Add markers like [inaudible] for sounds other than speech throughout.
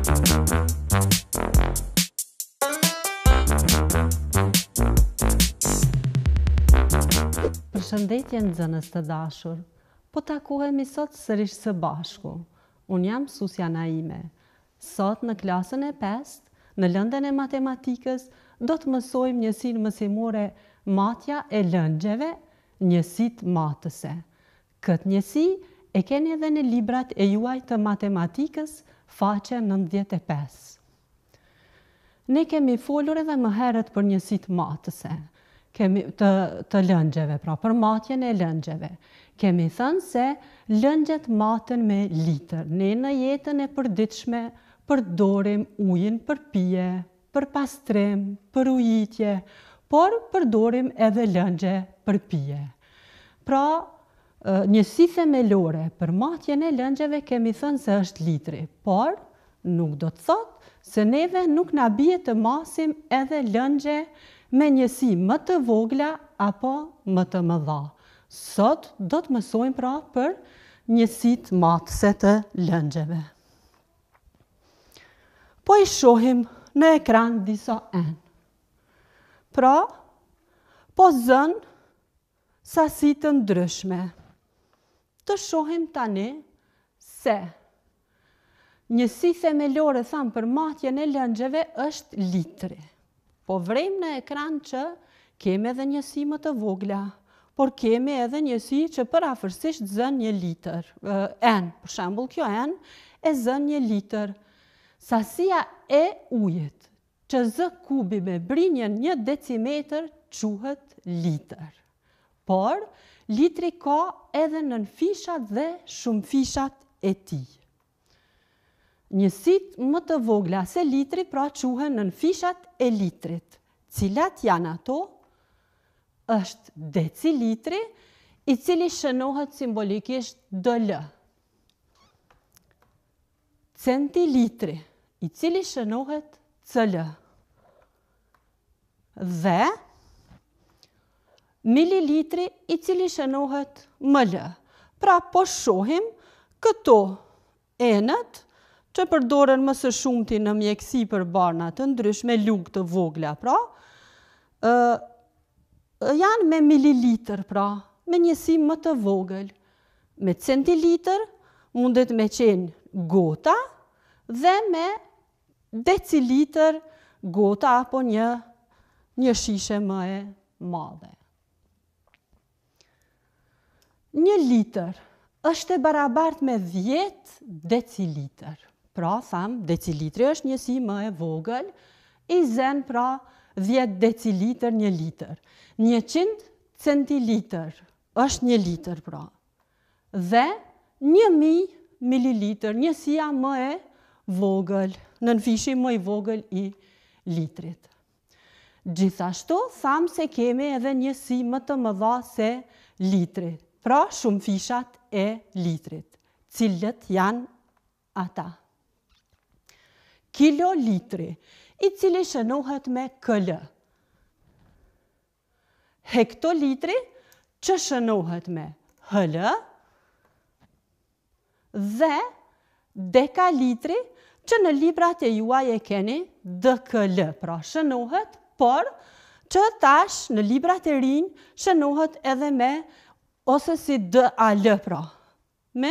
Përshëndetje në zënës të dashur, po takohemi sot sërish së bashku. Unë jam Susja Naime. Sot në klasën e pest, në lëndën e matematikës, do të mësojmë njësin mësimore matja e lëndjeve, njësit matëse. Këtë njësi e keni edhe në librat e juaj të matematikës faqe 95. Ne kemi folur edhe më herët për njësit matëse, kemi të, të lëngjeve, pra për matjen e lëngjeve. Kemi thënë se lëngjet matën me litër, ne në jetën e përdiqme përdorim ujin për pije, për pastrim, për ujitje, por përdorim edhe lëngje për pije. Pra, Njësi themelore për matjen e lëngjeve kemi thënë se është litri, por nuk do të thotë se neve nuk na bie të masim edhe lëngje me njësi më të vogla apo më të mëdha. Sot do të mësojmë pra për njësit matëse të lëngjeve. Po i shohim në ekran disa en. Pra, po zënë sasit të ndryshme të shohim tani se njësi themelore thamë për matjen e lëngjeve është litri. Po vrejmë në ekran që kemi edhe njësi më të vogla, por kemi edhe njësi që për afërsisht zën një liter. N, për shambull kjo N, e zën një liter. Sasia e ujet që zë kubi me brinjen një decimeter quhet liter por litri ka edhe nën fishat dhe shumë fishat e ti. Njësit më të vogla se litri pra quhen nën fishat e litrit, cilat janë ato është decilitri, i cili shënohet simbolikisht dëllë. Centilitri, i cili shënohet cëllë. Dhe, mililitri i cili shënohet më lë. Pra, po shohim këto enët që përdoren më së shumëti në mjekësi për barna të ndrysh me lukë të vogla, pra, janë me mililitr, pra, me njësi më të vogël. Me centilitr mundet me qenë gota dhe me decilitr gota apo një shishe më e madhe. Një liter është e barabart me 10 deciliter. Pra, thamë, decilitri është njësi më e vogël, i zen pra 10 deciliter një liter. 100 centiliter është një liter pra. Dhe 1000 mililiter, njësia më e vogël, në nënfishim më i vogël i litrit. Gjithashtu, thamë se kemi edhe njësi më të mëdha se litrit. Pra, shumë fishat e litrit, cilët janë ata. Kilo litri, i cili shënohet me këllë. Hekto litri, që shënohet me hëllë. Dhe deka litri, që në librat e juaj e keni dhe këllë. Pra, shënohet, por që tash në librat e rinjë shënohet edhe me hëllë ose si D-A-L, pra, me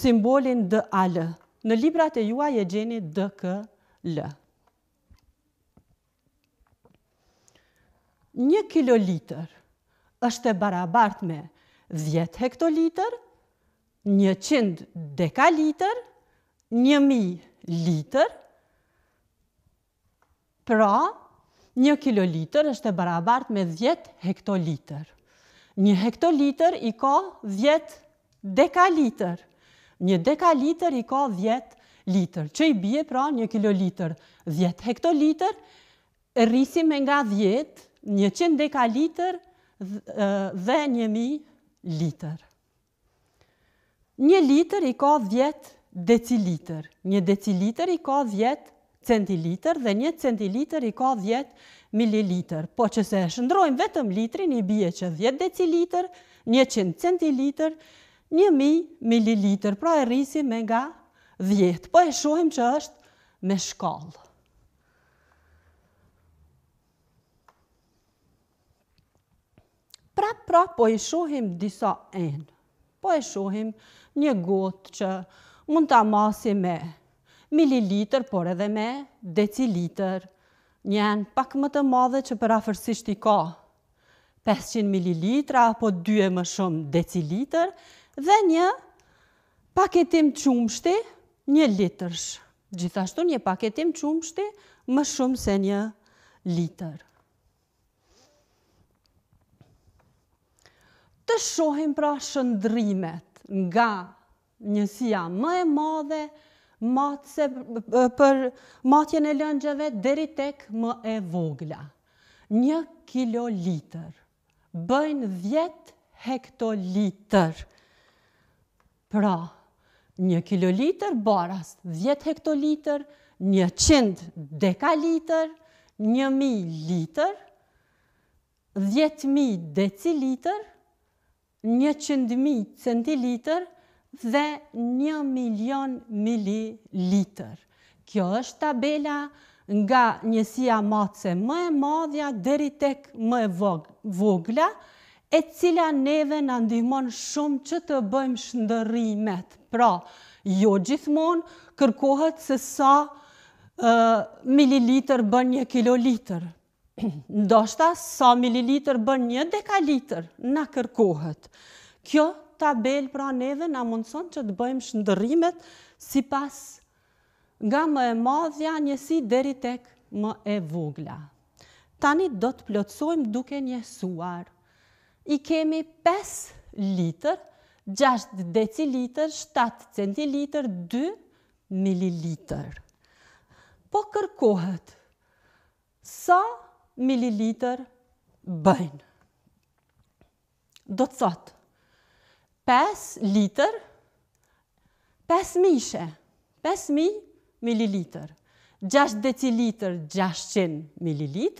simbolin D-A-L. Në librat e juaj e gjeni D-K-L. Një kiloliter është e barabart me 10 hektoliter, 100 dekaliter, 1000 liter, pra një kiloliter është e barabart me 10 hektoliter një hektolitër i ka 10 dekalitër. Një dekalitër i ka 10 litër, që i bje pra një kilolitër 10 hektolitër, rrisim e nga 10, 100 dekalitër dhe 1000 mi litër. Një litër i ka 10 decilitër, një decilitër i ka 10 litër centilitër dhe një centilitër i ka 10 mililitër. Po që se shëndrojmë vetëm litrin, i bje që 10 deciliter, 100 centiliter, 1000 mililitër, pra e rrisim me nga 10. Po e shohim që është me shkallë. Pra, pra, po e shohim disa enë. Po e shohim një gotë që mund të amasi me mililitër, por edhe me decilitër. Njën pak më të madhe që për afërsisht i ka 500 mililitra apo 2 e më shumë decilitër dhe një paketim qumshti një litërsh. Gjithashtu një paketim qumshti më shumë se një litër. Të shohim pra shëndrimet nga njësia më e madhe, për matjen e lëngjeve deri tek më e vogla. Një kiloliter bëjnë 10 hektoliter. Pra, një kiloliter barast 10 hektoliter, një qind dekaliter, një mi liter, dhjet mi deciliter, një centiliter, dhe 1 milion mililitër. Kjo është tabela nga njësia matëse më e madhja dheri tek më e vogla, e cila neve në ndihmon shumë që të bëjmë shëndërimet. Pra, jo gjithmonë kërkohet se sa mililitër bën një kiloliter. [clears throat] Ndoshta sa mililitër bën një dekalitër, në kërkohet. Kjo tabel pra neve na mundëson që të bëjmë shëndërimet si pas nga më e madhja njësi deri tek më e vogla. Tani do të plotsojmë duke njësuar. I kemi 5 liter, 6 deciliter, 7 centiliter, 2 mililiter. Po kërkohet, sa mililiter bëjnë? Do të thotë, 5 liter, 5 mishe, 5.000 ml, 6 deciliter, 600 ml,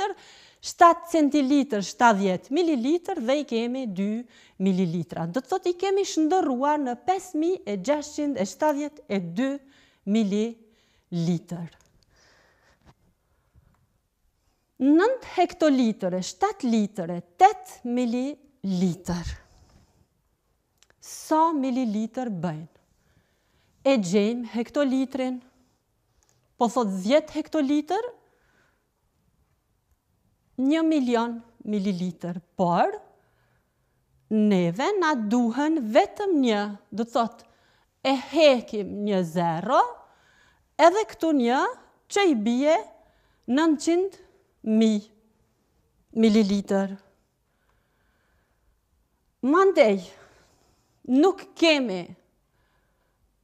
7 centiliter, 70 ml dhe i kemi 2 ml. Do të thot i kemi shëndëruar në 5.672 ml. 9 hektolitre, 7 litre, 8 ml sa mililitër bëjnë. E gjejmë hektolitrin, po thot 10 hektolitër, 1 milion mililitër, por neve na duhen vetëm një, do thot e hekim një zero, edhe këtu një që i bie 900 mi mililitër. Mandej, nuk kemi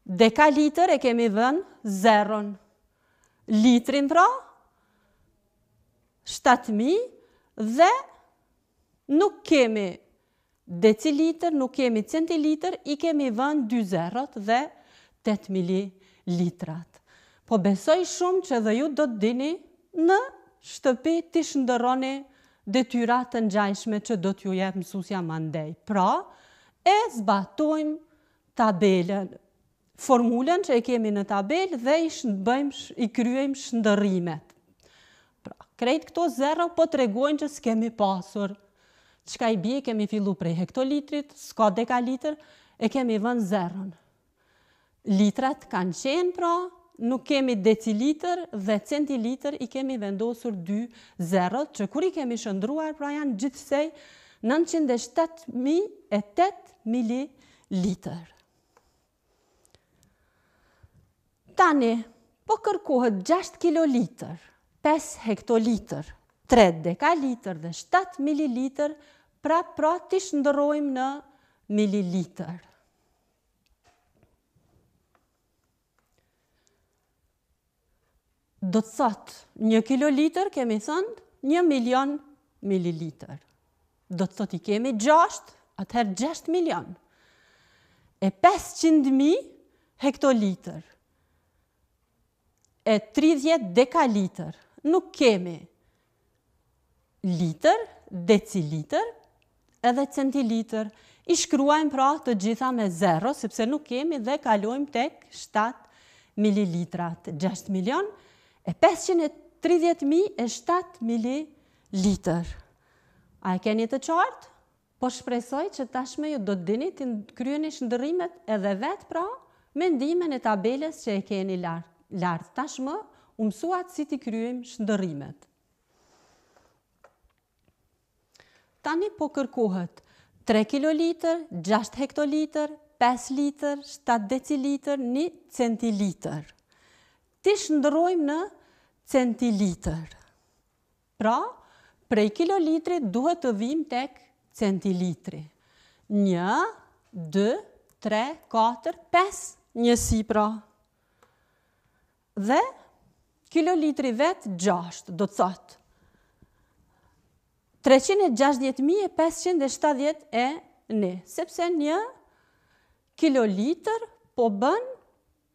deka litër e kemi dhenë zeron. Litrin pra, 7.000 dhe nuk kemi decilitër, nuk kemi centilitër, i kemi dhenë dy zerot dhe 8 mililitrat. Po besoj shumë që dhe ju do të dini në shtëpi të shëndëroni dhe të njajshme që do të ju jepë mësusja mandej. Pra, e zbatojmë tabelën, formulen që e kemi në tabelë dhe i, i kryojmë shëndërimet. Pra, krejt këto zero po të regojnë që s'kemi pasur. Qka i bje kemi fillu prej hektolitrit, s'ka dekalitr, e kemi vën zerën. Litrat kanë qenë pra, nuk kemi decilitr dhe centilitr i kemi vendosur dy zerot, që kur i kemi shëndruar pra janë gjithsej, 907.008 ml. Tani, po kërkohet 6 kl, 5 hl, 3 dkl dhe 7 ml, pra pra të shëndërojmë në ml. Do të thotë, 1 kl kemi thëndë, 1 milion ml do të thot i kemi 6, atëherë 6 milion. E 500.000 hektoliter. E 30 dekaliter. Nuk kemi liter, deciliter, edhe centiliter. I shkruajmë pra të gjitha me zero, sepse nuk kemi dhe kalojmë tek 7 mililitrat. 6 milion e 530.000 e 7 mililitrat. A e keni të qartë? Po shpresoj që tashme ju do të dini të kryeni shëndërimet edhe vetë pra, me ndime e tabeles që e keni lartë. Lart. Tashme, umësuat si të kryem shëndërimet. Tani po kërkohet 3 kL, 6 hl, 5 litër, 7 decilitër, 1 centilitër. Ti shëndërojmë në centilitër. Pra, prej kilolitrit duhet të vim tek centilitri. Një, dë, tre, katër, pes, njësi pra. Dhe kilolitri vet gjashtë, do të thotë. 360.570 e ne, sepse një kilolitër po bën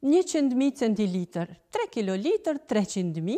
100.000 centilitër. 3 kilolitër, 300.000,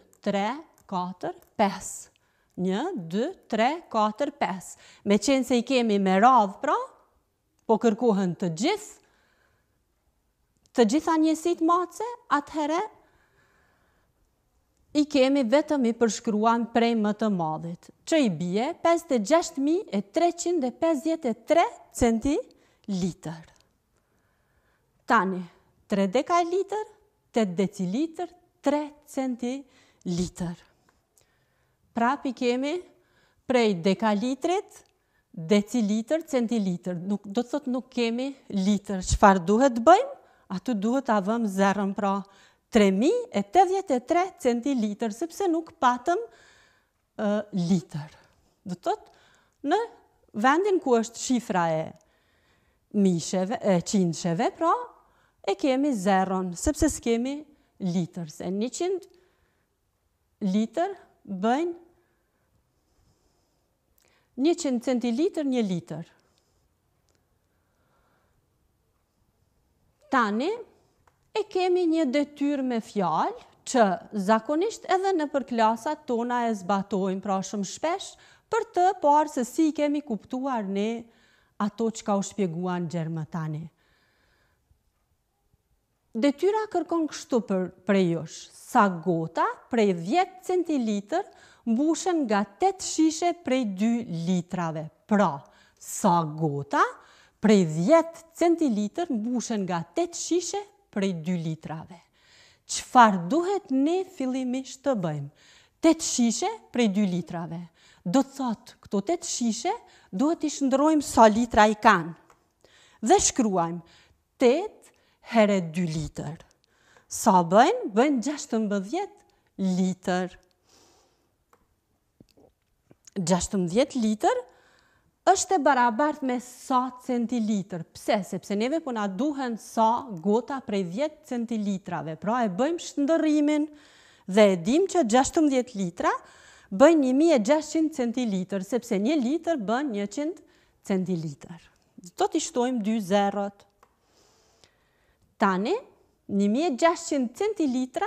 një, dë, tre, katër, pes. Me qenë se i kemi me radhë pra, po kërkohen të gjithë, të gjitha njësit mace, atëhere i kemi vetëm i përshkruan prej më të madhit, që i bje 56.353 centi liter. Tani, 3 dekaj liter, 8 decilitër, 3 centi liter liter. Prapi kemi prej dekalitrit, deciliter, centiliter. Nuk, do të thotë nuk kemi liter. Qëfar duhet të bëjmë? Atë duhet të avëm zerën pra 3083 centiliter, sepse nuk patëm litër. liter. Do të thotë në vendin ku është shifra e mishëve, e qindësheve, pra e kemi zerën, sepse s'kemi liter. Se liter bëjnë 100 centiliter një liter. Tani e kemi një detyr me fjalë që zakonisht edhe në përklasat tona e zbatojmë pra shumë shpesh për të parë se si kemi kuptuar ne ato që ka u shpjeguan gjermë tani. Detyra kërkon kështu për prej është sa gota prej 10 centilitër mbushen nga 8 shishe prej 2 litrave. Pra, sa gota prej 10 centilitër mbushen nga 8 shishe prej 2 litrave. Qfar duhet ne fillimisht të bëjmë? 8 shishe prej 2 litrave. Do të thotë, këto 8 shishe duhet i shëndrojmë sa litra i kanë. Dhe shkruajmë, herë 2 litër. Sa bëjnë? Bëjnë 16 litër. 16 litër është e barabart me sa centilitër. Pse? Sepse neve puna po duhen sa gota prej 10 centilitrave. Pra e bëjmë shëndërimin dhe e dim që 16 litra bëjnë 1600 centilitër, sepse 1 litër bëjnë 100 centilitër. Do të ishtojmë 2 zerët. Tani, 1600 centilitra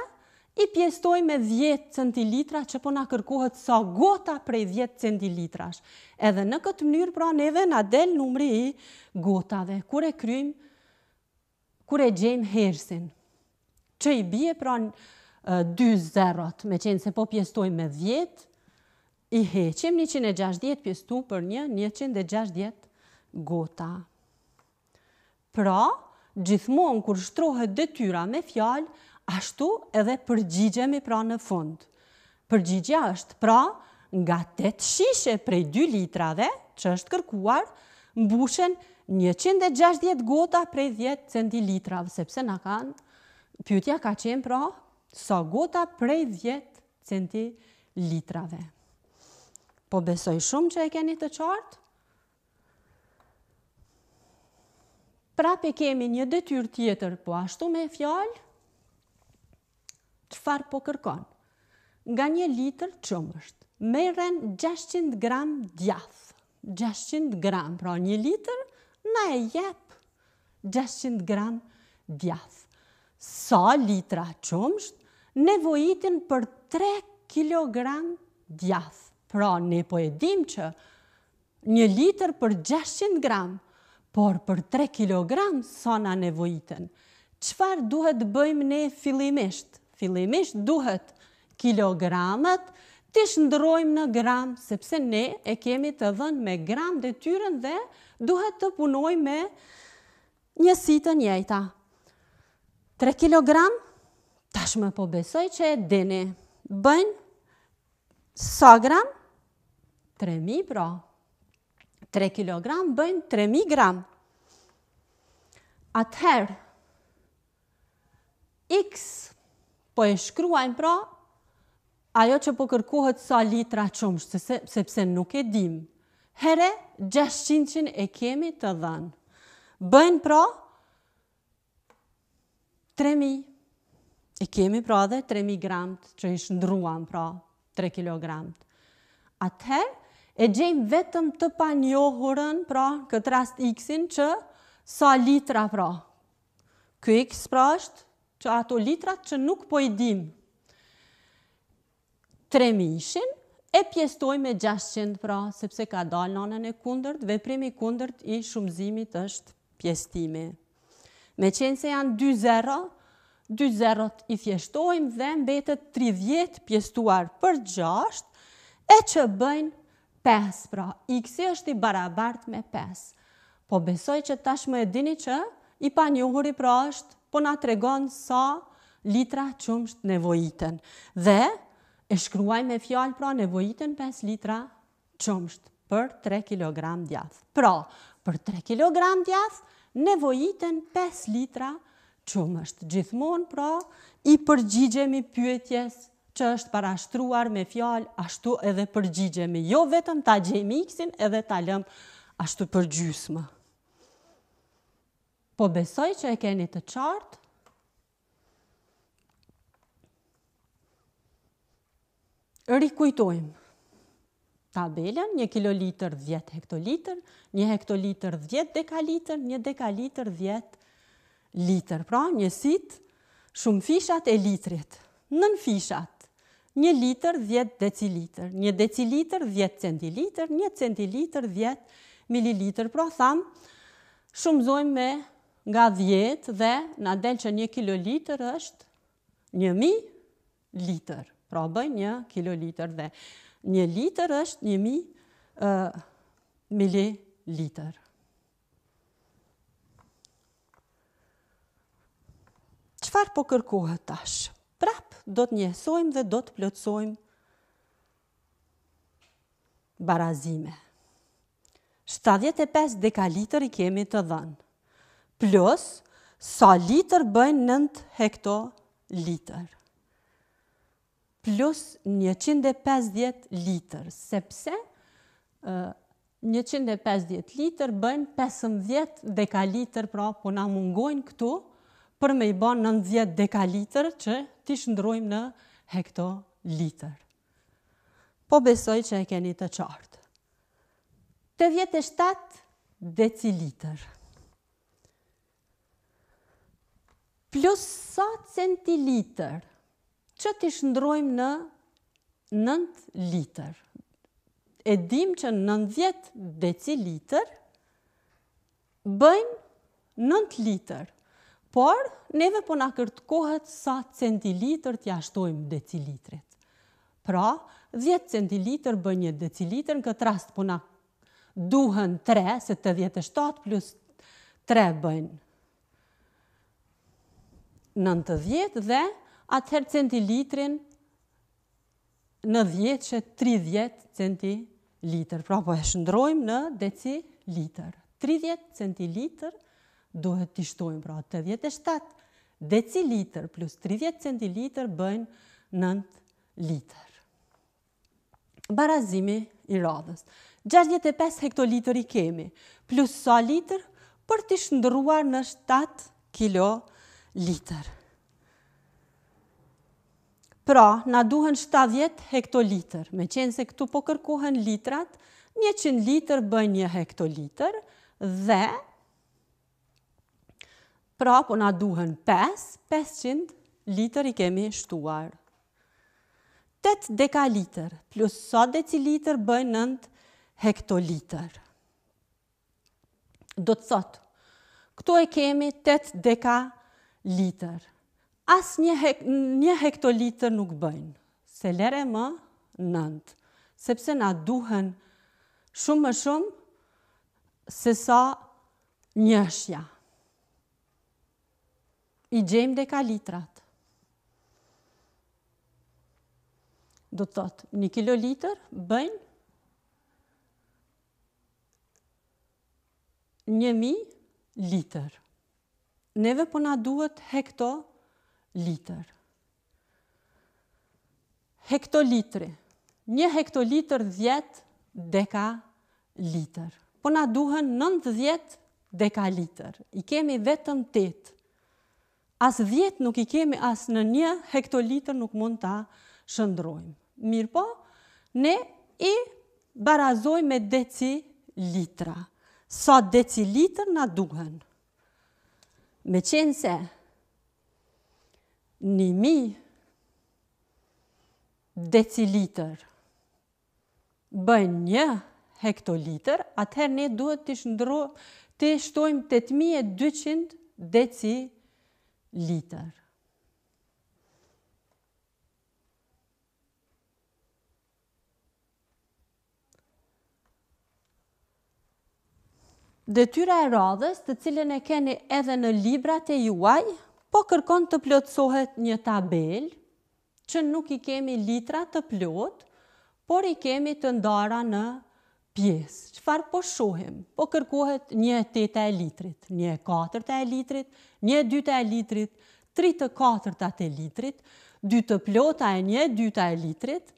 i pjestoj me 10 centilitra që po nga kërkohet sa gota prej 10 centilitrash. Edhe në këtë mënyrë pra neve nga del numri i gotave, kure krymë, kure gjejmë hersin, që i bje pra 2 zerot, me qenë se po pjestoj me 10, i heqim 160 pjestu për një 160 gota. Pra, gjithmonë kur shtrohet dhe tyra me fjalë, ashtu edhe përgjigje me pra në fund. Përgjigja është pra nga 8 shishe prej 2 litrave që është kërkuar, mbushen 160 gota prej 10 centilitrave, sepse në kanë pjutja ka qenë pra sa gota prej 10 centilitrave. Po besoj shumë që e keni të qartë, Pra pe kemi një detyr tjetër, po ashtu me fjalë, qëfar po kërkon? Nga një litër qëmësht, meren 600 gram djath. 600 gram, pra një litër, na e jep 600 gram djath. Sa litra qëmësht, nevojitin për 3 kg djath. Pra, ne po edhim që një litër për 600 gram por për 3 kg sona nevojiten. Çfarë duhet bëjmë ne fillimisht? Fillimisht duhet kilogramët të shndrojmë në gram, sepse ne e kemi të dhënë me gram dhe dhe duhet të punoj me njësi të njëjta. 3 kg, tash më po besoj që e dini, bëjnë sa gram? 3.000 pra. 3 kg bëjnë 3000 gram. Atëherë, x po e shkruajmë pra ajo që po kërkohet sa litra qumsht, sepse nuk e dim. Here, 600 e kemi të dhenë. Bëjnë pra 3000. E kemi pra dhe 3000 gramt që i ndruan pra 3 kg. Atëherë, e gjejmë vetëm të panjohurën, pra këtë rast x-in që sa litra pra. Ky x pra është që ato litrat që nuk po i dim. 3000 ishin e pjestoj me 600 pra, sepse ka dalë nanën e kundërt, veprimi kundërt i shumëzimit është pjestimi. Me qenë se janë 2 zero, 2 zerot i thjeshtojmë dhe mbetet 30 pjestuar për 6, e që bëjnë 5, pra x-i është i barabart me 5. Po besoj që tash më e dini që i pa njuhuri pra është, po na tregon sa litra qumsht nevojiten. Dhe e shkruaj me fjalë pra nevojiten 5 litra qumsht për 3 kg djath. Pra, për 3 kg djath nevojiten 5 litra qumsht. Gjithmonë pra i përgjigjemi pyetjes që është parashtruar me fjalë ashtu edhe përgjigjemi. Jo vetëm ta gjejmë in edhe ta lëm ashtu për gjysmë. Po besoj që e keni të qartë. Rikujtojmë tabelën, një kilolitër 10 hektolitër, një hektolitër 10 dekalitër, një dekalitër 10 litër. Pra njësit shumë fishat e litrit, nën fishat një liter 10 deciliter, një deciliter 10 centiliter, një centiliter 10 mililiter. Pra tham, shumëzojmë me nga 10 dhe nga del që një kiloliter është një mi liter. Pra bëj një kiloliter dhe një liter është një mi mililiter. Qëfar po kërkohet tashë? prap do të njësojmë dhe do të plëtsojmë barazime. 75 dekalitër i kemi të dhënë, plus sa litër bëjnë 9 hektolitër, plus 150 litër, sepse 150 litër bëjnë 15 dekalitër, pra po na mungojnë këtu, për me i ba 90 dekalitër që t'i shëndrojmë në hektolitër. Po besoj që e keni të qartë. Të vjetë e 7 decilitër. Plus sa centilitër që t'i shëndrojmë në 9 litër. E dim që 90 decilitër bëjmë 9 litër por, neve po na kërkohet sa centilitër të jashtojmë decilitrit. Pra, 10 centilitër bë një decilitër, në këtë rast po në duhen 3, se të djetë e plus 3 bëjnë 90, dhe atëherë centilitrin në djetë që 30 centilitër. Pra, po e shëndrojmë në decilitër. 30 centilitër, duhet të shtojmë pra 87 deciliter plus 30 centiliter bëjnë 9 liter. Barazimi i radhës. 65 hektoliter i kemi plus sa liter për të shëndruar në 7 kilo liter. Pra, na duhen 70 hektoliter, me qenë se këtu po kërkohen litrat, 100 liter bëjnë 1 hektoliter dhe pra po na duhen 5, 500 litër i kemi shtuar. 8 dekalitër plus sa decilitër bëjnë 9 hektolitër. Do të thotë, këtu e kemi 8 dekalitër. As një, hek, një hektolitër nuk bëjnë, se lere më 9, sepse na duhen shumë më shumë se sa njëshja i gjem dhe Do të thotë, një kiloliter bëjnë mi liter. Neve po na duhet hekto liter. Hekto Një hekto dhjetë deka Po na duhen 90 deka I kemi vetëm 8 as 10 nuk i kemi as në një hektolitër nuk mund të shëndrojmë. Mirë po, ne i barazojmë me decilitra. Sa decilitër nga duhen? Me qenë se një decilitër bën një hektolitër, atëherë ne duhet të shëndrojmë të shtojmë 8200 decilitër liter. Detyra e radhës të cilën e keni edhe në librat e juaj, po kërkon të plotësohet një tabel, që nuk i kemi litra të plot, por i kemi të ndara në pjesë, qëfar po shohim, po kërkohet një teta e litrit, një e katërta e litrit, një e dyta e litrit, tri të katërta të litrit, dy të plota e një dyta e litrit,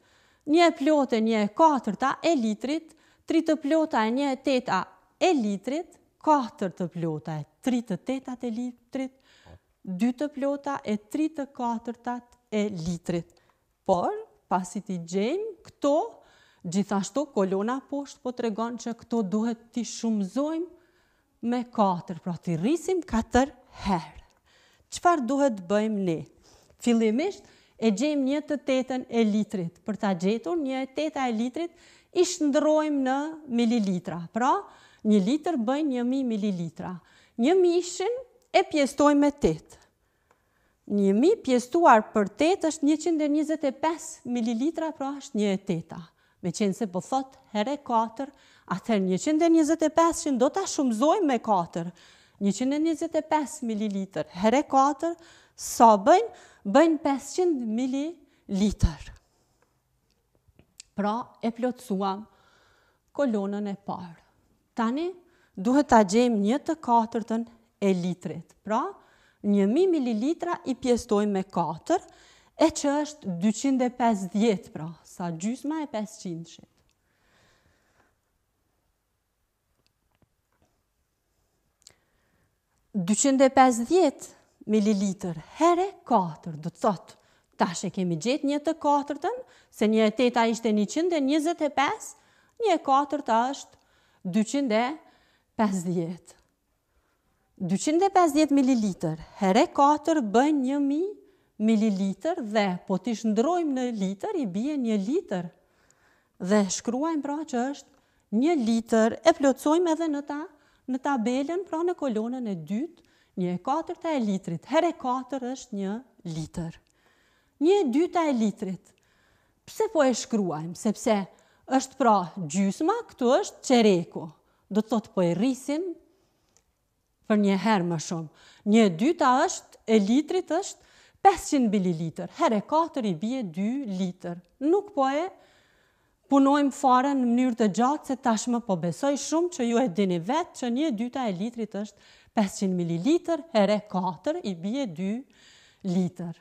një e plota e një katërta e litrit, tri të plota e një teta e litrit, katër të plota e tri të teta të litrit, dy të plota e tri të katërta e litrit. Por, pasit i gjejmë, këto, Gjithashtu, kolona poshtë po të regon që këto duhet të shumëzojmë me 4, pra të rrisim 4 herë. Qëfar duhet të bëjmë ne? Filimisht, e gjejmë një të tetën e litrit. Për të gjetur, një teta e litrit i shëndrojmë në mililitra. Pra, një litr bëjmë një mi mililitra. Një mi ishin e pjestojmë me tetë. Një mi pjestuar për tetë është 125 mililitra, pra është një teta. Me qenë se po thot herë 4, atër 125 do të shumëzoj me 4. 125 ml herë 4, sa bëjnë? Bëjnë 500 ml. Pra e plotësuam kolonën e parë. Tani duhet të gjemë një të katërtën e litrit. Pra, 1000 ml i pjestojmë me 4, e që është 250, pra, sa gjysma e 500-shit. ml herë 4 do të thotë tash e kemi gjetë një të katërtën, se një e teta ishte 125, një e katërta është 250. 250 ml herë 4 bën mililitër dhe po t'i shëndrojmë në litër, i bie një litër. Dhe shkruajmë pra që është një litër, e plotsojmë edhe në ta, në tabelën, pra në kolonën e dytë, një e katërt e litrit. Herë e katër është një litër. Një e dyta e litrit. Pse po e shkruajmë? Sepse është pra gjysma, këtu është qereko. Do të thotë po e rrisim për një herë më shumë. Një e dyta është, e litrit është, 500 ml, herë 4 i bje 2 litër. Nuk po e punojmë fare në mënyrë të gjatë, se tashmë po besoj shumë që ju e dini vetë që një dyta e litrit është 500 ml, herë 4 i bje 2 litër.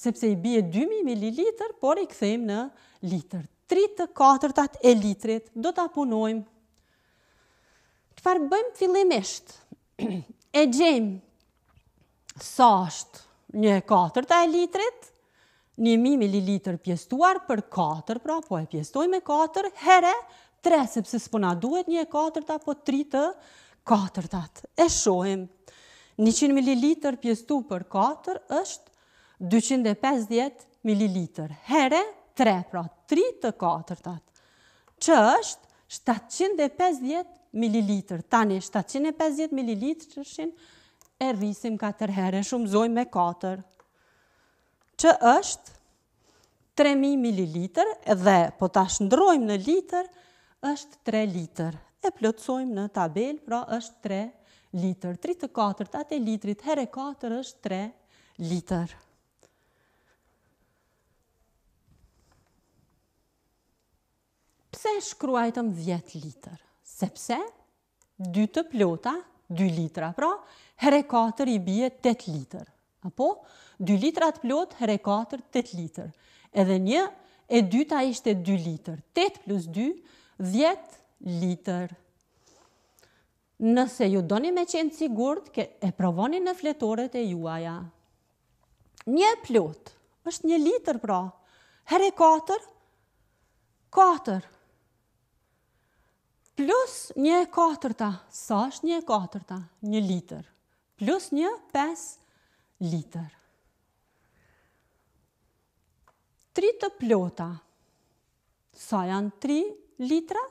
Sepse i bje 2000 ml, por i këthejmë në litër. 3 të 4 tat e litrit do të punojmë. Qëfar bëjmë fillimisht? [clears throat] e gjejmë sa është një 4 e litrit, një mi mililitër pjestuar për 4, pra po e pjestoj me 4, here 3, sepse s'pona duhet një e 4-ta, po 3 të 4-tat. E shohim, 100 ml pjestu për 4 është 250 ml, here 3, pra 3 të 4-tat, që është 750 ml, tani 750 ml që është e rrisim 4 herë, shumëzojmë me 4, që është 3000 ml dhe po ta shndrojmë në liter, është 3 liter. E plotësojmë në tabel, pra është 3 liter. 3 të 4 të atë litrit, herë 4 është 3 liter. Pse shkruajtëm 10 liter? Sepse 2 të plota, 2 litra, pra herë 4 i bie 8 litër. Apo 2 litrat plot herë 4 8 litër. Edhe një e dyta ishte 2 litër. 8 plus 2, 10 litër. Nëse ju doni me qenë sigurt, e provoni në fletoret e juaja. Një plot, është një litër pra, herë 4, 4. Plus një e katërta, sa është një e katërta? Një litër plus një 5 liter. Tri të plota, sa janë 3 litra?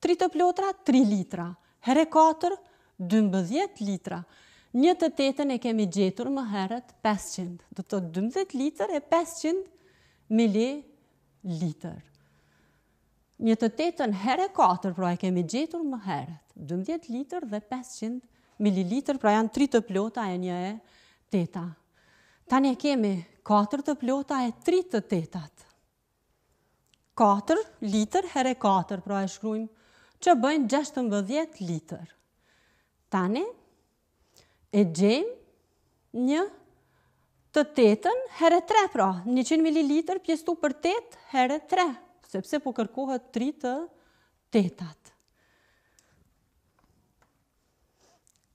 Tri të plotra, 3 litra. Herë 4, 12 litra. Një të tetën e kemi gjetur më herët 500. Do të 12 liter e 500 mili liter. Një të tetën herë 4, pra e kemi gjetur më herët. 12 litrë dhe 500 mililitrë, pra janë 3 të plota e një e teta. Ta një kemi 4 të plota e 3 të tetat. 4 litrë herë 4, pra e shkrujmë, që bëjnë 16 litrë. Tane, e gjemë një të tetën herë 3, pra 100 ml pjestu për 8 herë 3, sepse po kërkohet 3 të tetat.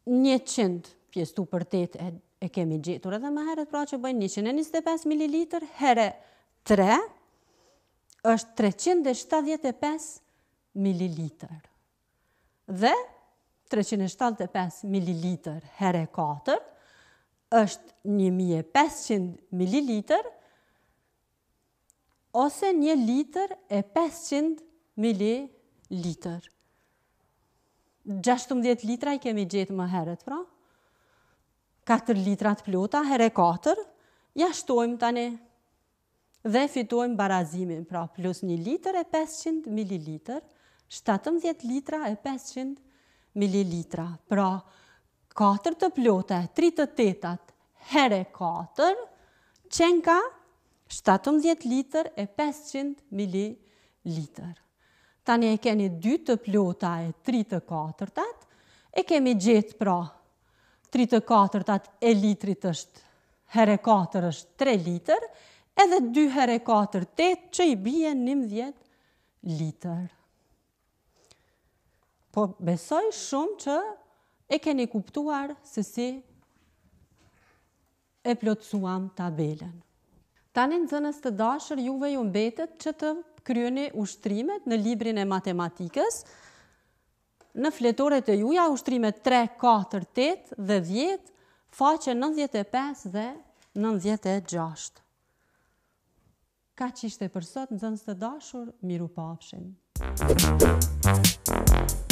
një qëndë pjesë tu për të të e kemi gjetur edhe më herët pra që bëjnë 125 ml herë 3 është 375 ml. Dhe 375 ml herë 4 është 1500 ml ose 1 litër e 500 ml. 16 litra i kemi gjetë më herët, pra. 4 litrat plota, herë 4, ja shtojmë tani dhe fitojmë barazimin, pra plus 1 litr e 500 ml, 17 litra e 500 ml, pra 4 të plota 3 të tetat, herë 4, qenka 17 litr e 500 ml tani e keni 2 të plota e 3 të 4 e kemi gjithë pra 3 të 4-tat e litrit është herë 4 është 3 litër, edhe 2 herë 4, 8 që i bje një litër. Po besoj shumë që e keni kuptuar se si e plotësuam tabelen. Tanin zënës të dashër juve ju mbetet që të kryeni ushtrimet në librin e matematikës. Në fletoret e juja ushtrimet 3, 4, 8 dhe 10, faqe 95 dhe 96. Ka që për sot, në zënës të dashur, miru pafshin. Thank you.